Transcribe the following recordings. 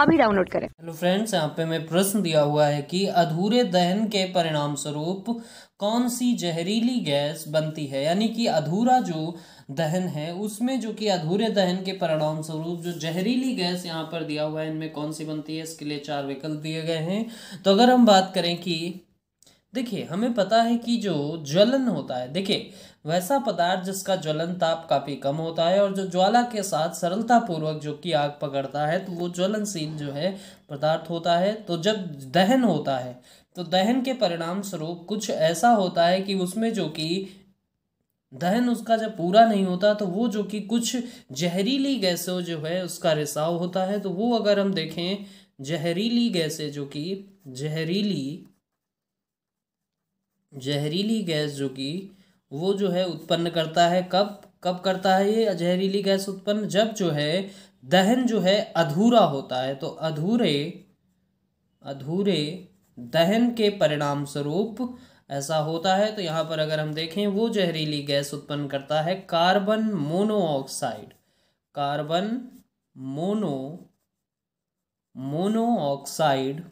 अभी डाउनलोड करें hello friends यहाँ पे मैं प्रश्न दिया हुआ है कि अधूरे दहन के परिणाम स्वरूप कौन सी जहरीली गैस बनती है यानी कि अधूरा जो दहन है उसमें जो कि अधूरे दहन के परिणाम स्वरूप जो जहरीली गैस यहाँ पर दिया हुआ है इनमें कौन सी बनती है इसके लिए चार विकल्प दिए गए हैं तो अगर हम बात करें कि देखिए हमें पता है कि जो ज्वलन होता है देखिए वैसा पदार्थ जिसका ज्वलन ताप काफ़ी कम होता है और जो ज्वाला के साथ सरलतापूर्वक जो कि आग पकड़ता है तो वो ज्वलनशील जो है पदार्थ होता है तो जब दहन होता है तो दहन के परिणाम स्वरूप कुछ ऐसा होता है कि उसमें जो कि दहन उसका जब पूरा नहीं होता तो वो जो कि कुछ जहरीली गैसों जो है उसका रिसाव होता है तो वो अगर हम देखें जहरीली गैसें जो कि जहरीली जहरीली गैस जो कि वो जो है उत्पन्न करता है कब कब करता है ये जहरीली गैस उत्पन्न जब जो है दहन जो है अधूरा होता है तो अधूरे अधूरे दहन के परिणाम स्वरूप ऐसा होता है तो यहाँ पर अगर हम देखें वो जहरीली गैस उत्पन्न करता है carbon monoxide carbon mono monoxide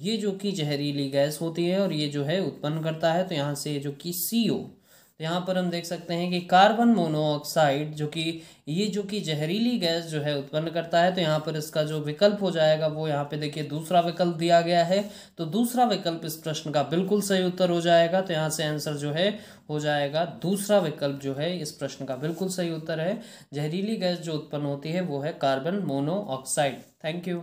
ये जो कि जहरीली गैस होती है और ये जो है उत्पन्न करता है तो यहाँ से जो कि सी ओ तो यहाँ पर हम देख सकते हैं कि कार्बन मोनोऑक्साइड जो कि ये जो कि जहरीली गैस जो है उत्पन्न करता है तो यहाँ पर इसका जो विकल्प हो जाएगा वो यहाँ पे देखिए दूसरा विकल्प दिया गया है तो दूसरा विकल्प इस प्रश्न का बिल्कुल सही उत्तर हो जाएगा तो यहाँ से आंसर जो है हो जाएगा दूसरा विकल्प जो है इस प्रश्न का बिल्कुल सही उत्तर है जहरीली गैस जो उत्पन्न होती है वो है कार्बन मोनोऑक्साइड थैंक यू